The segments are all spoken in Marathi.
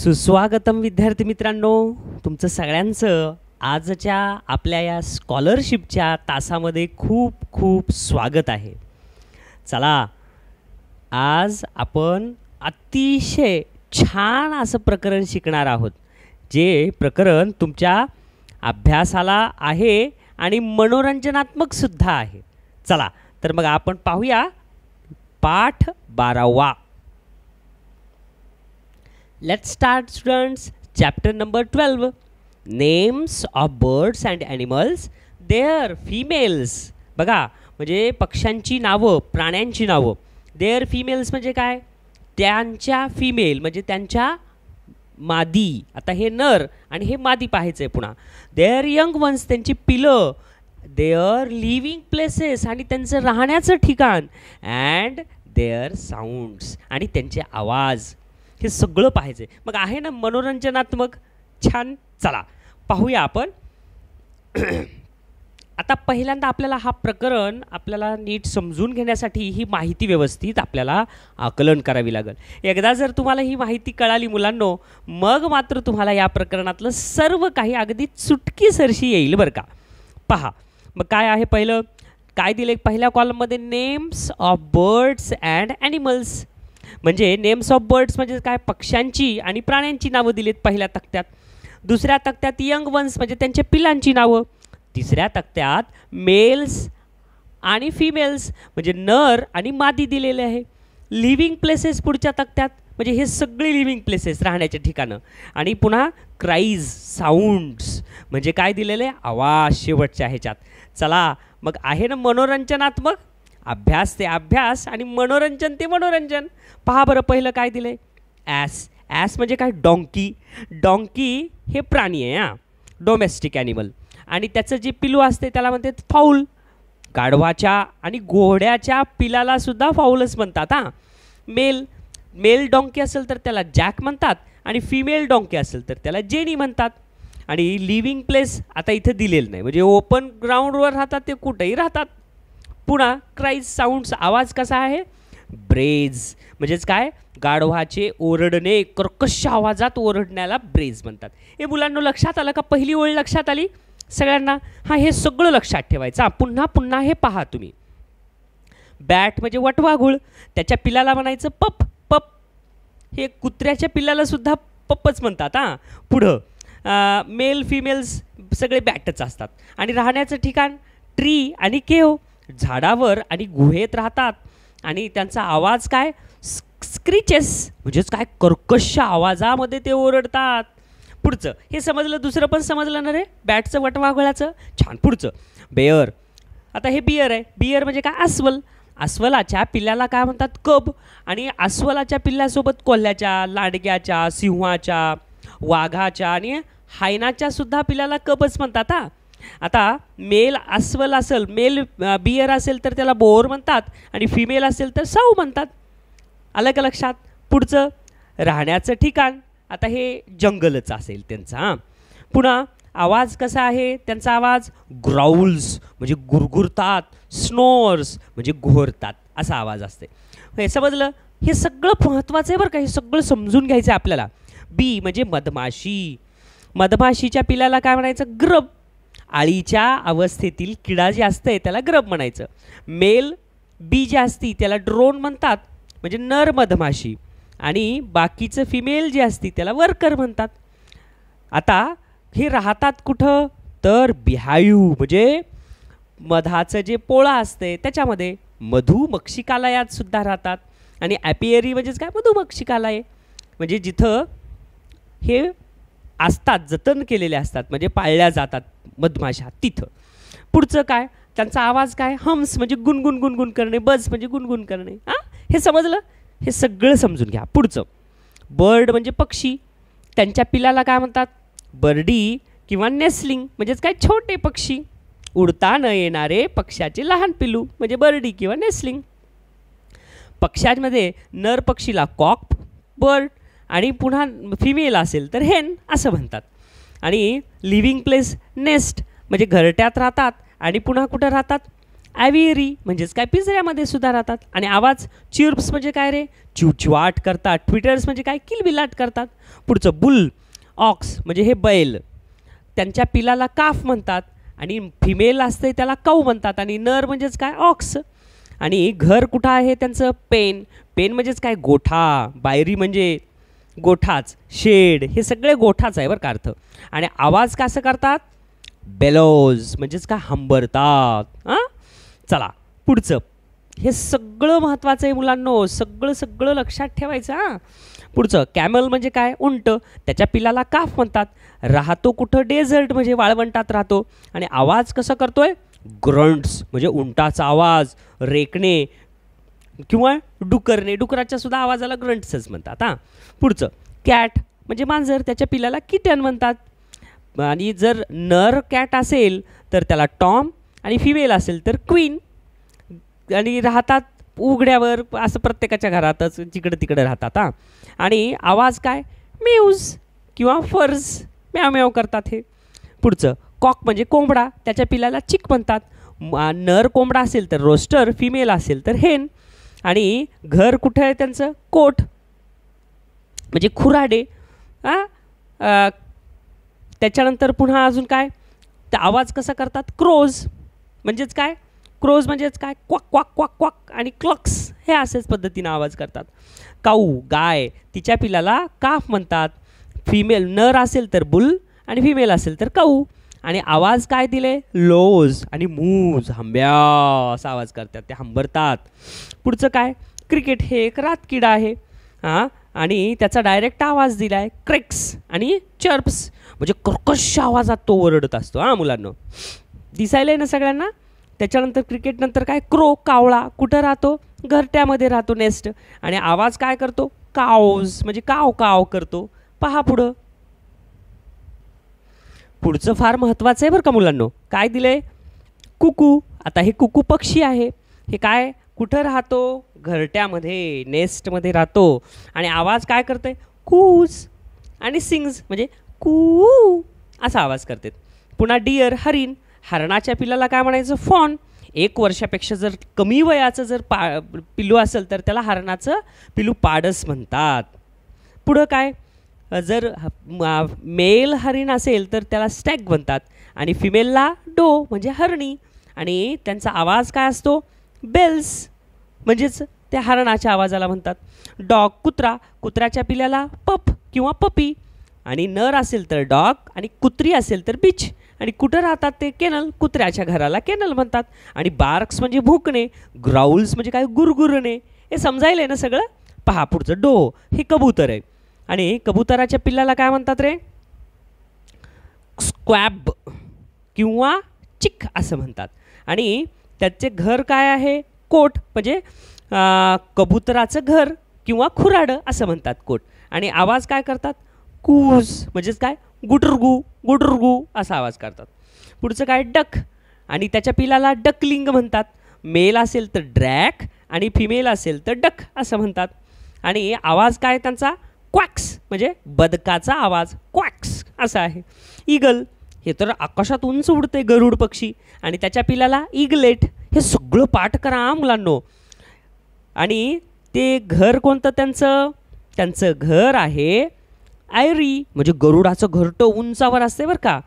सुस्वागतम विद्यार्थी मित्रांनो तुमचं सगळ्यांचं आजच्या आपल्या या स्कॉलरशिपच्या तासामध्ये खूप खूप स्वागत आहे चला आज आपण अतिशय छान असं प्रकरण शिकणार आहोत जे प्रकरण तुमच्या अभ्यासाला आहे आणि मनोरंजनात्मकसुद्धा आहे चला तर मग आपण पाहूया पाठ बारावा let's start students chapter number 12 names of birds and animals their females बघा म्हणजे पक्ष्यांची नावं प्राण्यांची नावं देअर फिमेल्स म्हणजे काय त्यांच्या फिमेल म्हणजे त्यांच्या मादी आता हे नर आणि हे मादी पाहायचं आहे पुन्हा देअर यंग वन्स त्यांची पिलं देअर लिव्हिंग प्लेसेस आणि त्यांचं राहण्याचं ठिकाण अँड देअर साऊंड्स आणि त्यांचे आवाज हे सगळं पाहायचं आहे मग आहे ना मनोरंजनात्मक छान चला पाहूया आपण आता पहिल्यांदा आपल्याला हा प्रकरण आपल्याला नीट समजून घेण्यासाठी ही माहिती व्यवस्थित आपल्याला आकलन करावी लागेल एकदा जर तुम्हाला ही माहिती कळाली मुलांनो मग मात्र तुम्हाला या प्रकरणातलं सर्व काही अगदी चुटकीसरशी येईल बरं का पहा मग काय आहे पहिलं काय दिलं पहिल्या कॉलममध्ये names of birds and animals म्हणजे नेम्स ऑफ बर्ड्स म्हणजे काय पक्ष्यांची आणि प्राण्यांची नावं दिलीत पहिल्या तक्त्यात दुसऱ्या तक्त्यात यंग वन्स म्हणजे त्यांच्या पिलांची नावं तिसऱ्या तक्त्यात मेल्स आणि फिमेल्स म्हणजे नर आणि मादी दिलेले आहे लिव्हिंग प्लेसेस पुढच्या तक्त्यात म्हणजे हे सगळे लिव्हिंग प्लेसेस राहण्याचे ठिकाणं आणि पुन्हा क्राईज साऊंड्स म्हणजे काय दिलेले आवाज शेवटच्या ह्याच्यात चला मग आहे ना मनोरंजनात्मक अभ्यास ते अभ्यास आणि मनोरंजन ते मनोरंजन पहा बरं पहिलं काय दिलं आहे ॲस ॲस म्हणजे काय डोंकी डोंकी हे प्राणी आहे हां डोमेस्टिक ॲनिमल आणि त्याचं जे पिलू असते त्याला म्हणते फाऊल गाढवाच्या आणि घोड्याच्या पिलालासुद्धा फाऊलच म्हणतात हां मेल मेल डोंकी असेल तर त्याला जॅक म्हणतात आणि फिमेल डोंकी असेल तर त्याला जेनी म्हणतात आणि लिव्हिंग प्लेस आता इथं दिलेलं नाही म्हणजे ओपन ग्राउंडवर राहतात ते कुठेही राहतात पुन्हा क्राईज साऊंडचा आवाज कसा आहे ब्रेज म्हणजेच काय गाढवाचे ओरडणे कर्कश आवाजात ओरडण्याला ब्रेज म्हणतात हे मुलांना लक्षात आलं का पहिली ओळी लक्षात आली सगळ्यांना हा हे सगळं लक्षात ठेवायचं पुन्हा पुन्हा हे पहा तुम्ही बॅट म्हणजे वटवाघुळ त्याच्या पिलाला म्हणायचं पप पप हे कुत्र्याच्या सुद्धा पपच म्हणतात हां पुढं मेल फिमेल्स सगळे बॅटच असतात आणि राहण्याचं ठिकाण ट्री आणि केव झाडावर आणि गुहेत राहतात आणि त्यांचा आवाज काय स्क्रीचेस म्हणजेच काय कर्कश आवाजामध्ये ते ओरडतात पुढचं हे समजलं दुसरं पण समजलं ना रे बॅटचं वटवाघळाचं छान पुढचं बेअर आता हे बियर आहे बियर म्हणजे काय अस्वल अस्वलाच्या पिल्ल्याला काय म्हणतात कब आणि अस्वलाच्या पिल्ल्यासोबत कोल्ह्याच्या लांडग्याच्या सिंहाच्या वाघाच्या आणि हायनाच्या सुद्धा पिल्ल्याला कबच म्हणतात हा आता मेल अस्वल असेल मेल बियर असेल तर त्याला बोर म्हणतात आणि फिमेल असेल तर साऊ म्हणतात अलग का लक्षात पुढचं राहण्याचं ठिकाण आता हे जंगलच असेल त्यांचा पुन्हा आवाज कसा आहे त्यांचा आवाज ग्राउल्स म्हणजे गुरगुरतात स्नोअर्स म्हणजे घोरतात असा आवाज असते हे समजलं हे सगळं महत्त्वाचं आहे बरं का हे सगळं समजून घ्यायचं आपल्याला बी म्हणजे मधमाशी मधमाशीच्या पिलाला काय म्हणायचं ग्रब आळीच्या अवस्थेतील किडा जे असते त्याला ग्रब म्हणायचं मेल बी जे असती त्याला ड्रोन म्हणतात म्हणजे नर मधमाशी आणि बाकीचं फिमेल जे असती त्याला वर्कर म्हणतात आता हे राहतात कुठं तर बिहायू म्हणजे मधाचं जे पोळा असतंय त्याच्यामध्ये मधुमक्षिकालयात सुद्धा राहतात आणि ॲपियरी म्हणजेच काय मधुमक्षिकालय म्हणजे जिथं हे असतात जतन केलेले असतात म्हणजे पाळल्या जातात मधमाशा तिथं पुढचं काय त्यांचा आवाज काय हम्स म्हणजे गुणगुण गुणगुण करणे बज म्हणजे गुणगुण करणे हा हे समजलं हे सगळं समजून घ्या पुढचं बर्ड म्हणजे पक्षी त्यांच्या पिलाला काय म्हणतात बर्डी किंवा नेस्लिंग म्हणजेच काय छोटे पक्षी उडता न येणारे पक्ष्याचे लहान पिलू म्हणजे बर्डी किंवा नेस्लिंग पक्ष्यांमध्ये नर पक्षीला कॉक बर्ड आणि पुन्हा फिमेल असेल तर हेन असं म्हणतात आणि लिव्हिंग प्लेस नेस्ट म्हणजे घरट्यात राहतात आणि पुन्हा कुठं राहतात ॲव्हिरी म्हणजेच काय पिंजऱ्यामध्ये सुद्धा राहतात आणि आवाज चिर्प्स म्हणजे काय रे चिवचिवाट करतात ट्विटर्स म्हणजे काय किलबिलाट करतात पुढचं बुल ऑक्स म्हणजे हे बैल त्यांच्या पिलाला काफ म्हणतात आणि फिमेल असते त्याला काऊ म्हणतात आणि नर म्हणजेच काय ऑक्स आणि घर कुठं आहे त्यांचं पेन पेन म्हणजेच काय गोठा बायरी म्हणजे गोठाच शेड हे सगळे गोठाच आहे बरं का अर्थ आणि आवाज कसं करतात बेलोज म्हणजेच का हंबरतात हां चला पुढचं हे सगळं महत्त्वाचं आहे मुलांनो सगळं सगळं लक्षात ठेवायचं हां पुढचं कॅमल म्हणजे काय उंट त्याच्या पिलाला काफ म्हणतात राहतो कुठं डेझर्ट म्हणजे वाळवंटात राहतो आणि आवाज कसा करतोय ग्रंट्स म्हणजे उंटाचा आवाज रेकणे किंवा डुकरने डुकराच्या सुद्धा आवाजाला ग्रंटसच म्हणतात हां पुढचं कॅट म्हणजे मांजर त्याच्या पिलाला किटन म्हणतात आणि जर नर कॅट असेल तर त्याला टॉम आणि फिमेल असेल तर क्वीन आणि राहतात उघड्यावर असं प्रत्येकाच्या घरातच जिकडं तिकडं राहतात हां आणि आवाज काय म्यूज किंवा फर्ज म्याव म्याव करतात हे पुढचं कॉक म्हणजे कोंबडा त्याच्या पिलाला चिक म्हणतात नर कोंबडा असेल तर रोस्टर फिमेल असेल तर हेन आणि घर कुठं आहे त्यांचं कोट म्हणजे खुराडे हां त्याच्यानंतर पुन्हा अजून काय तर आवाज कसा करतात क्रोज म्हणजेच काय क्रोज म्हणजेच काय क्वाक क्वाक क्वाक क्वाक आणि क्लक्स हे असेच पद्धतीनं आवाज करतात काऊ गाय तिच्या पिलाला काफ म्हणतात फिमेल नर असेल तर बुल आणि फिमेल असेल तर काऊ आणि आवाज काय दिले लोज आणि मूज हंब्या असा आवाज करतात ते हंबरतात पुढचं काय क्रिकेट हे एक किडा आहे हा आणि त्याचा डायरेक्ट आवाज दिलाय क्रिक्स क्रेक्स आणि चर्प्स म्हणजे कर्कश आवाजात तो ओरडत असतो हां मुलांना दिसायला आहे ना सगळ्यांना त्याच्यानंतर क्रिकेटनंतर काय क्रो कावळा कुठं राहतो घरट्यामध्ये राहतो नेस्ट आणि आवाज काय करतो कावज म्हणजे काव काव करतो पहा पुढं पुढचं फार महत्त्वाचं आहे बरं का मुलांनो काय दिलं आहे कुकू आता हे कुकू पक्षी आहे हे काय कुठं राहतो घरट्यामध्ये नेस्टमध्ये राहतो आणि आवाज काय करते कूज आणि सिंग्ज म्हणजे कू असा आवाज करते पुन्हा डिअर हरिण हरणाच्या पिल्लाला काय म्हणायचं फॉन एक वर्षापेक्षा जर कमी वयाचं जर पा पिलू असेल तर त्याला हरणाचं पिलू पाडस म्हणतात पुढं काय जर मेल हरिण असेल तर त्याला स्टॅग म्हणतात आणि फिमेलला डो म्हणजे हरणी आणि त्यांचा आवाज काय असतो बेल्स म्हणजेच त्या हरणाच्या आवाजाला म्हणतात डॉग कुत्रा कुत्र्याच्या पिल्याला पप किंवा पपी आणि नर असेल तर डॉग आणि कुत्री असेल तर बीच आणि कुठं राहतात ते केनल कुत्र्याच्या घराला केनल म्हणतात आणि बार्क्स म्हणजे भुकणे ग्राउल्स म्हणजे काय गुरगुरणे हे समजायला आहे ना सगळं पहा पुढचं डो हे कबूतर आहे आणि कबुतराच्या पिल्लाला काय म्हणतात रे स्क्वॅब किंवा चिक असं म्हणतात आणि त्याचे घर काय आहे कोट म्हणजे कबुतराचं घर किंवा खुराडं असं म्हणतात कोट आणि आवाज काय करतात कूज म्हणजेच काय गुटरगू गुटरगू असा आवाज करतात पुढचं काय डक आणि त्याच्या पिलाला डकलिंग म्हणतात मेल असेल तर ड्रॅक आणि फिमेल असेल तर डक असं म्हणतात आणि आवाज काय त्यांचा क्वॅक्स म्हणजे बदकाचा आवाज क्वॅक्स असा आहे ईगल हे तर आकाशात उंच उडते गरुड पक्षी आणि त्याच्या पिलाला इगलेट हे सगळं पाठ करा मुलांनो आणि ते घर कोणतं त्यांचं त्यांचं घर आहे आयरी म्हणजे गरुडाचं घरटं उंचावर असते बरं का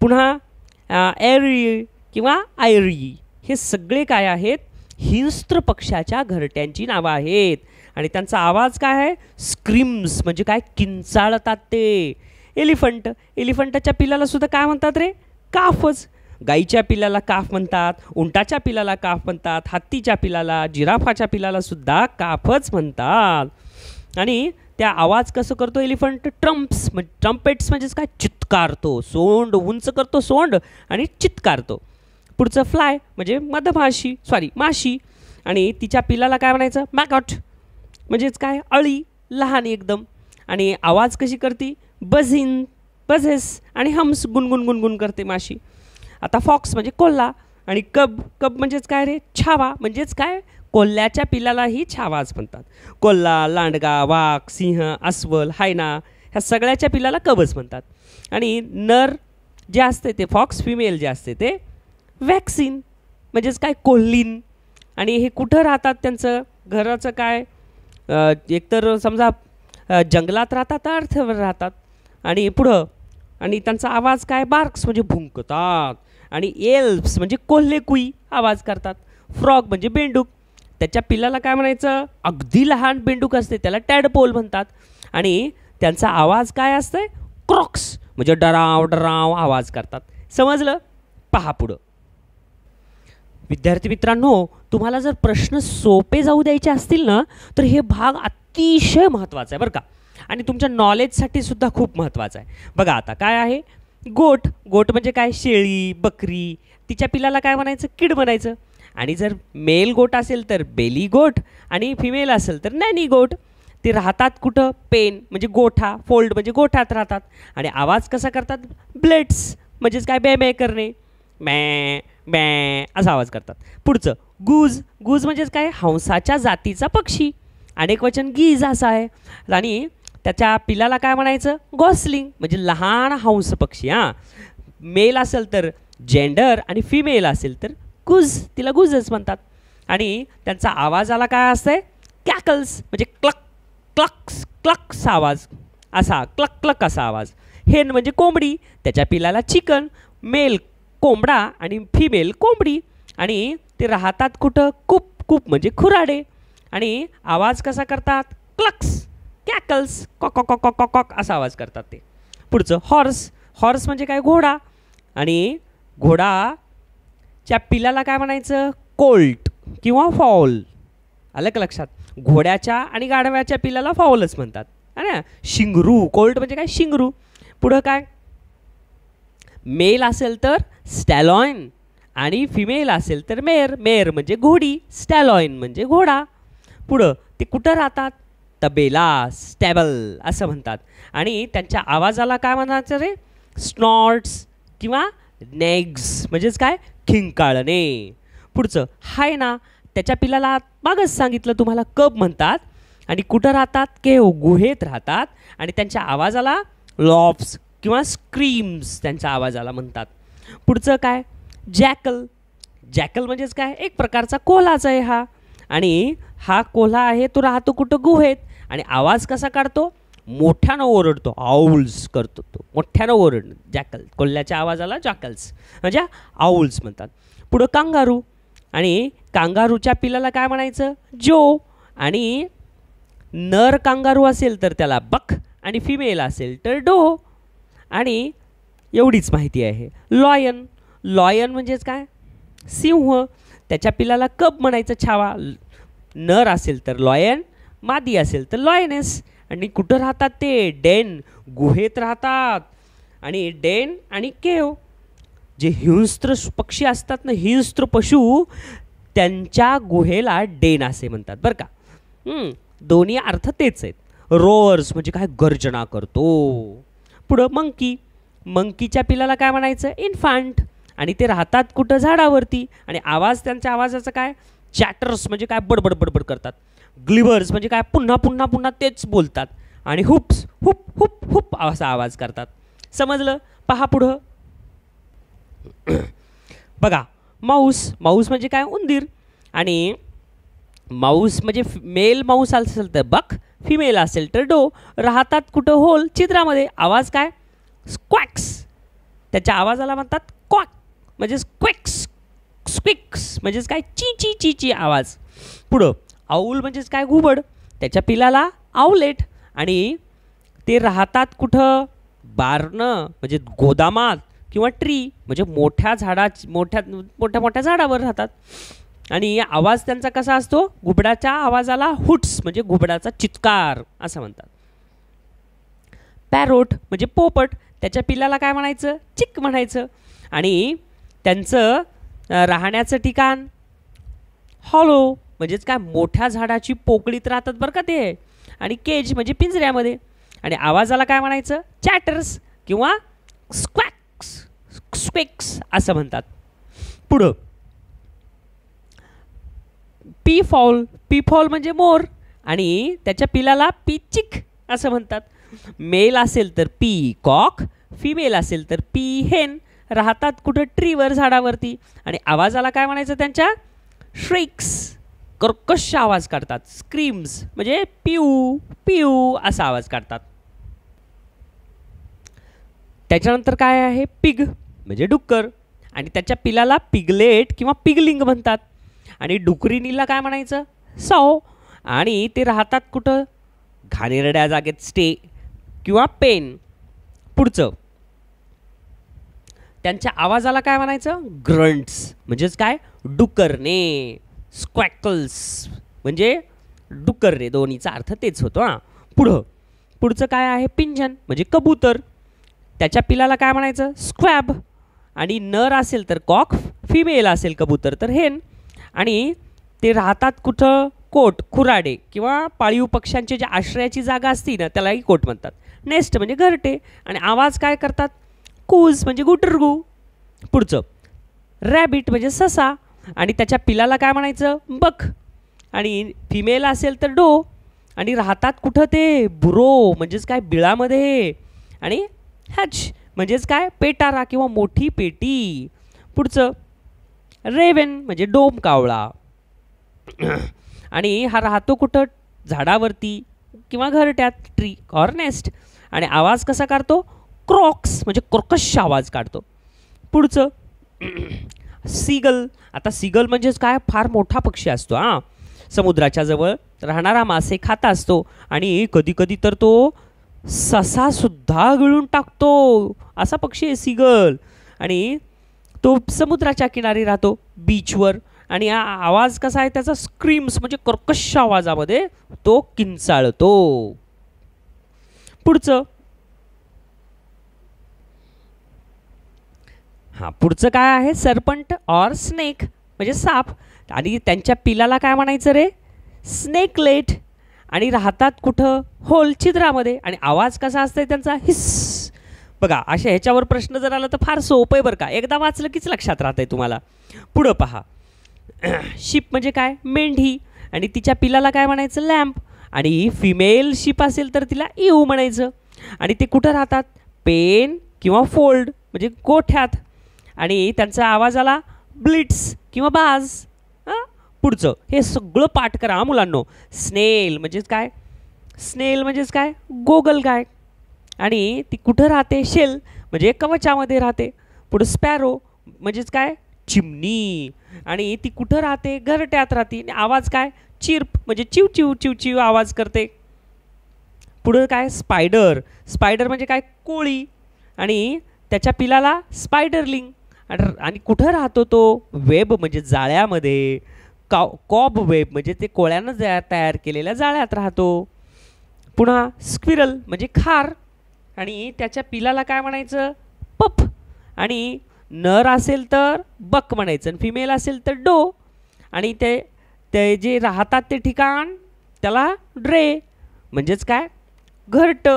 पुन्हा एरी किंवा आयरी हे सगळे काय आहेत हिंस्त्र पक्षाच्या घरट्यांची नावं आहेत आणि त्यांचा आवाज काय आहे स्क्रिम्स म्हणजे काय किंचाळतात ते एलिफंट एलिफंटाच्या पिलाला सुद्धा काय म्हणतात रे काफच गाईच्या पिलाला काफ म्हणतात उंटाच्या पिलाला काफ म्हणतात हत्तीच्या पिलाला जिराफाच्या पिलाला सुद्धा काफच म्हणतात आणि त्या आवाज कसं करतो एलिफंट ट्रम्प्स म्हणजे ट्रम्पेट्स म्हणजेच काय चित्कारतो सोंड उंच करतो सोंड आणि चितकारतो पुढचं फ्लाय म्हणजे मधमाशी सॉरी माशी आणि तिच्या पिलाला काय म्हणायचं मॅकॉट म्हणजेच काय अळी लहान एकदम आणि आवाज कशी करते बझिन बझेस आणि हम्स गुणगुण गुणगुण करते माशी आता फॉक्स म्हणजे कोल्हा आणि कब कब म्हणजेच काय रे छावा म्हणजेच काय कोल्ह्याच्या पिलालाही छावाच म्हणतात कोल्हा लांडगा वाघ सिंह अस्वल हायना ह्या सगळ्याच्या पिलाला कबच म्हणतात आणि नर जे असते ते फॉक्स फिमेल जे असते ते वॅक्सिन म्हणजेच काय कोल्लीन आणि हे कुठं राहतात त्यांचं घराचं काय एकतर समजा जंगलात राहतात अर्थवर राहतात आणि पुढं आणि त्यांचा आवाज काय बार्क्स म्हणजे भुंकतात आणि एल्प्स म्हणजे कोल्हेकुई आवाज करतात फ्रॉग म्हणजे बेंडूक त्याच्या पिल्लाला काय म्हणायचं अगदी लहान बेंडूक असते त्याला टॅडपोल म्हणतात आणि त्यांचा आवाज काय असतंय क्रॉक्स म्हणजे डराव डराव आवाज करतात समजलं पहा पुढं विद्यार्थी मित्रांनो तुम्हाला जर प्रश्न सोपे जाऊ द्यायचे असतील ना तर हे भाग अतिशय महत्त्वाचा आहे बरं का आणि तुमच्या नॉलेजसाठी सुद्धा खूप महत्त्वाचा आहे बघा आता काय आहे गोट गोट म्हणजे काय शेळी बकरी तिच्या पिलाला काय म्हणायचं किड म्हणायचं आणि जर मेल गोट असेल तर बेली गोट आणि फिमेल असेल तर नॅनी गोट ते राहतात कुठं पेन म्हणजे गोठा फोल्ड म्हणजे गोठात राहतात आणि आवाज कसा करतात ब्लेड्स म्हणजेच काय बे करणे मॅ बॅ असा आवाज करतात पुढचं गुज गुज म्हणजेच काय हंसाच्या जातीचा पक्षी अनेक वचन गीज असं आहे आणि त्याच्या पिलाला काय म्हणायचं गॉसलिंग म्हणजे लहान हंस पक्षी हां मेल असेल तर जेंडर आणि फिमेल असेल तर गुज तिला गुजच म्हणतात आणि त्यांचा आवाज आला काय आहे कॅकल्स म्हणजे क्लक क्लक्स क्लक्स आवाज असा क्लक क्लक असा आवाज हेन म्हणजे कोंबडी त्याच्या पिलाला चिकन मेल कोंबडा आणि फिमेल कोंबडी आणि ते राहतात कुठं कूप कूप म्हणजे खुराडे आणि आवाज कसा करतात clucks cackles cock cock cock cock cock असा आवाज करतात ते पुढचं हॉर्स हॉर्स म्हणजे काय घोडा आणि घोडाच्या पिलाला काय म्हणायचं कोल्ट किंवा फॉल आलं का लक्षात घोड्याच्या आणि गाढव्याच्या पिलाला फॉलच म्हणतात है ना शिंगरू कोल्ट म्हणजे काय शिंगरू पुढं काय मेल असेल तर स्टॅलॉइन आणि फिमेल असेल तर मेर मेर म्हणजे घोडी स्टॅलॉइन म्हणजे घोडा पुढं ते कुठं राहतात तबेला स्टॅबल असं म्हणतात आणि त्यांच्या आवाजाला काय म्हणायचं रे स्नॉट्स किंवा नेग्स म्हणजेच काय खिंकाळणे पुढचं हाय ना त्याच्या पिलाला मागच सांगितलं तुम्हाला कब म्हणतात आणि कुठं राहतात के गुहेत राहतात आणि त्यांच्या आवाजाला लॉब्स किंवा स्क्रीम्स त्यांच्या आवाजाला म्हणतात पुढचं काय जॅकल जॅकल म्हणजेच काय एक प्रकारचा कोल्हाच आहे हा आणि हा कोल्हा आहे तो राहतो कुठं गुहेत आणि आवाज कसा काढतो मोठ्यानं ओरडतो आऊल्स करतो तो मोठ्यानं ओरड जॅकल कोल्ह्याच्या आवाजाला जॅकल्स म्हणजे आऊल्स म्हणतात पुढं कांगारू आणि कांगारूच्या पिलाला काय म्हणायचं जो आणि नर कांगारू असेल तर त्याला बख आणि फिमेल असेल तर डो आणि एवढीच माहिती आहे लॉयन लॉयन म्हणजेच काय सिंह त्याच्या पिलाला कप म्हणायचं छावा नर असेल तर लॉयन मादी असेल तर लॉयनेस आणि कुठं राहतात ते डेन गुहेत राहतात आणि डेन आणि केव जे हिंस्त्र पक्षी असतात ना हिंस्त्र पशु त्यांच्या गुहेला डेन असे म्हणतात बरं का दोन्ही अर्थ तेच आहेत रोअर्स म्हणजे काय गर्जना करतो पुढं मंकी मंकीच्या पिलाला काय म्हणायचं इन्फांट आणि ते राहतात कुठं झाडावरती आणि आवाज त्यांच्या आवाजाचं काय चॅटर्स म्हणजे काय बडबड बडबड करतात ग्लिव्हर्स म्हणजे काय पुन्हा पुन्हा पुन्हा तेच बोलतात आणि हुप्स हुप हुप हुप असा आवाज करतात समजलं पहा पुढं बघा माऊस माऊस म्हणजे काय उंदीर आणि माऊस म्हणजे मेल माऊस असेल तर बक फिमेल असेल तर डो राहतात कुठं होल चित्रामध्ये आवाज काय स्क्वॅक्स त्याच्या आवाजाला म्हणतात क्वॅक म्हणजे क्वेक्स स्क्विक्स म्हणजेच काय ची ची ची ची आवाज पुढं आऊल म्हणजेच काय घुबड त्याच्या पिलाला आऊलेट आणि ते राहतात कुठं बारणं म्हणजे गोदामात किंवा ट्री म्हणजे मोठ्या झाडा मोठ्या मोठ्या मोठ्या झाडावर राहतात आणि आवाज त्यांचा कसा असतो घुबडाच्या आवाजाला हुट्स म्हणजे घुबडाचा चित्कार असं म्हणतात पॅरोट म्हणजे पोपट त्याच्या पिल्लाला काय म्हणायचं चिक म्हणायचं आणि त्यांचं राहण्याचं ठिकाण हॉलो म्हणजेच काय मोठ्या झाडाची पोकळीत राहतात बरं का ते आणि केज म्हणजे पिंजऱ्यामध्ये आणि आवाजाला काय म्हणायचं चॅटर्स किंवा स्क्वॅक्स स्क्वेक्स असं म्हणतात पुढं पी फॉल पी फॉल म्हणजे मोर आणि त्याच्या पिलाला पिचिक असं म्हणतात मेल असेल तर पी कॉक फिमेल असेल तर पी हेन राहतात कुठं ट्रीवर झाडावरती आणि आवाजाला काय म्हणायचं त्यांच्या श्रिक्स कर्कश आवाज काढतात स्क्रीम्स म्हणजे पिऊ पिऊ असा आवाज काढतात त्याच्यानंतर काय आहे पिग म्हणजे डुक्कर आणि त्याच्या पिलाला पिगलेट किंवा पिगलिंग म्हणतात आणि डुकरीनीला काय म्हणायचं सौ आणि ते राहतात कुठं घाणेरड्या जागेत स्टे किंवा पेन पुढचं त्यांच्या आवाजाला काय म्हणायचं ग्रंट्स म्हणजेच काय डुकरणे स्क्वॅकल्स म्हणजे डुकरणे दोन्हीचा अर्थ तेच होतो हां पुढं पुढचं काय आहे पिंजन म्हणजे कबूतर त्याच्या पिलाला काय म्हणायचं स्क्वॅब आणि नर असेल तर कॉक फिमेल असेल कबूतर तर हेन आणि ते राहतात कुठं कोट खुराडे किंवा पाळीव पक्ष्यांचे जे आश्रयाची जागा असती ना त्यालाही कोट म्हणतात नेस्ट म्हणजे घरटे आणि आवाज काय करतात कूज म्हणजे गुटरगू पुढचं रॅबिट म्हणजे ससा आणि त्याच्या पिलाला काय म्हणायचं बख आणि फिमेल असेल तर डो आणि राहतात कुठं ते बुरो म्हणजेच काय बिळामध्ये आणि हॅच म्हणजेच काय पेटारा किंवा मोठी पेटी पुढचं रेवेन म्हणजे डोम कावळा आणि हा राहतो कुठं झाडावरती किंवा घरट्यात ट्री कॉर्नेस्ट आणि आवाज कसा काढतो क्रॉक्स म्हणजे क्रॉकश आवाज काढतो पुढचं सीगल आता सीगल म्हणजेच काय फार मोठा पक्षी असतो हां समुद्राच्या जवळ राहणारा मासे खाता असतो आणि कधीकधी तर तो ससासुद्धा गळून टाकतो असा पक्षी आहे सीगल आणि तो समुद्राच्या किनारी राहतो बीचवर आणि हा आवाज कसा आहे त्याचा स्क्रीम्स म्हणजे कर्कश आवाजामध्ये तो किंचाळतो पुढचं हा पुढचं काय आहे सरपंट ऑर स्नेक म्हणजे साप आणि त्यांच्या पिलाला काय म्हणायचं रे स्नेकलेट आणि राहतात कुठं होल छिद्रामध्ये आणि आवाज कसा असतो त्यांचा हिस्स बघा अशा ह्याच्यावर प्रश्न जर आला तर फार सोपं आहे बरं का एकदा वाचलं कीच लक्षात राहत आहे तुम्हाला पुढं पहा शिप म्हणजे काय मेंढी आणि तिच्या पिलाला काय म्हणायचं लॅम्प आणि फिमेल शिप असेल तर तिला इऊ म्हणायचं आणि ते कुठं राहतात पेन किंवा फोल्ड म्हणजे गोठ्यात आणि त्यांचा आवाज आला ब्लिट्स किंवा बाज पुढचं हे सगळं पाठ करा मुलांनो स्नेल म्हणजेच काय स्नेल म्हणजेच काय गोगल काय आणि ती कुठं राहते शेल म्हणजे कवचामध्ये राहते पुढं स्पॅरो म्हणजेच काय चिमणी आणि ती कुठं राहते घरट्यात राहते आणि आवाज काय चिरप म्हणजे चिव चिव चिव चिव आवाज करते पुढं काय स्पायडर स्पायडर म्हणजे काय कोळी आणि त्याच्या पिलाला स्पायडरलिंग आणि कुठं राहतो तो वेब म्हणजे जाळ्यामध्ये का कॉब वेब म्हणजे ते कोळ्यानं तयार केलेल्या जाळ्यात राहतो पुन्हा स्क्विरल म्हणजे खार आणि त्याच्या पिलाला काय म्हणायचं पप आणि नर असेल तर बक म्हणायचं आणि फिमेल असेल तर डो आणि ते ते जे राहतात ते ठिकाण त्याला ड्रे म्हणजेच काय घरट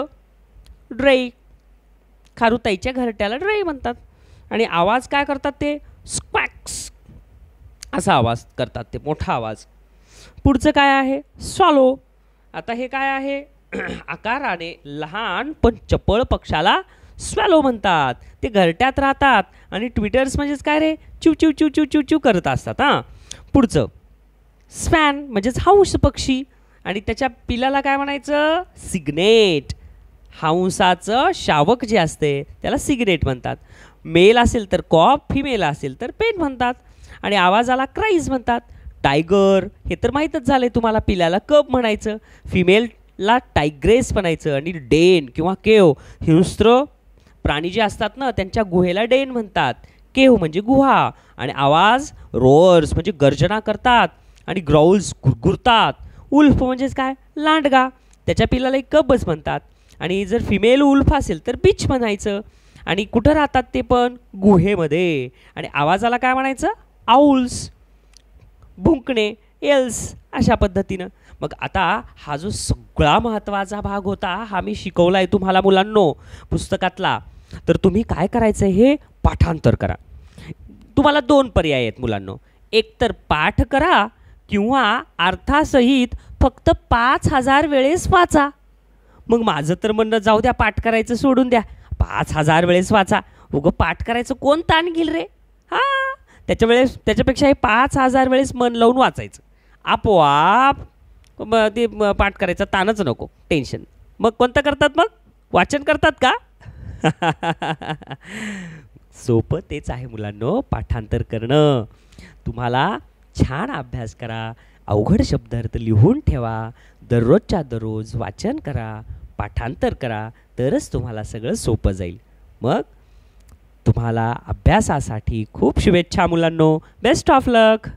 ड्रे खारुताईच्या घरट्याला ड्रे म्हणतात आणि आवाज काय करतात ते स्क्वॅक्स असा आवाज करतात ते मोठा आवाज पुढचं काय आहे स्वालो आता हे काय आहे आकाराने लहान पण चपळ पक्षाला स्वॅलो म्हणतात ते घरट्यात राहतात आणि ट्विटर्स म्हणजेच काय रे चिव चिव चिव चिव चिव चिव करत असतात हां पुढचं स्वॅन म्हणजेच हाऊस पक्षी आणि त्याच्या पिलाला काय म्हणायचं सिग्नेट हांसाचं शावक जे असते त्याला सिगरेट म्हणतात मेल असेल तर कॉप फिमेल असेल तर पेट म्हणतात आणि आवाजाला क्राईज म्हणतात टायगर हे तर माहीतच झालं आहे तुम्हाला पिलाला कप म्हणायचं फिमेल ला टायग्रेस म्हणायचं आणि डेन किंवा केव हिंस्त्र प्राणी जे असतात ना त्यांच्या गुहेला डेन म्हणतात केव म्हणजे गुहा आणि आवाज रोअर्स म्हणजे गर्जना करतात आणि ग्राउल्स घुरघुरतात उल्फ म्हणजेच काय लांडगा त्याच्या पिलाला एक कबच म्हणतात आणि जर फिमेल उल्फ असेल तर बीच म्हणायचं आणि कुठं राहतात ते पण गुहेमध्ये आणि आवाजाला काय म्हणायचं आऊल्स भुंकणे एल्स अशा पद्धतीनं मग आता हा जो सगळा महत्त्वाचा भाग होता हा मी शिकवला आहे तुम्हाला मुलांनो पुस्तकातला तर तुम्ही काय करायचं हे पाठांतर करा तुम्हाला दोन पर्याय आहेत मुलांनो एकतर पाठ करा किंवा अर्थासहित फक्त पाच हजार वेळेस वाचा मग माझं तर म्हणणं जाऊ द्या पाठ करायचं सोडून द्या पाच हजार वेळेस वाचा उगं पाठ करायचं कोण ताण घेईल रे हा त्याच्या वेळेस त्याच्यापेक्षा हे पाच हजार वेळेस मन लावून वाचायचं आपोआप ते पाठ करायचा ताणच नको टेन्शन मग कोणतं करतात मग वाचन करतात का सोपं तेच आहे मुलांनो पाठांतर करणं तुम्हाला छान अभ्यास करा अवघड शब्दार्थ लिहून ठेवा दररोजच्या दररोज वाचन करा पाठांतर करा तरच तुम्हाला सगळं सोपं जाईल मग तुम्हाला अभ्यासासाठी खूप शुभेच्छा मुलांनो बेस्ट ऑफ लक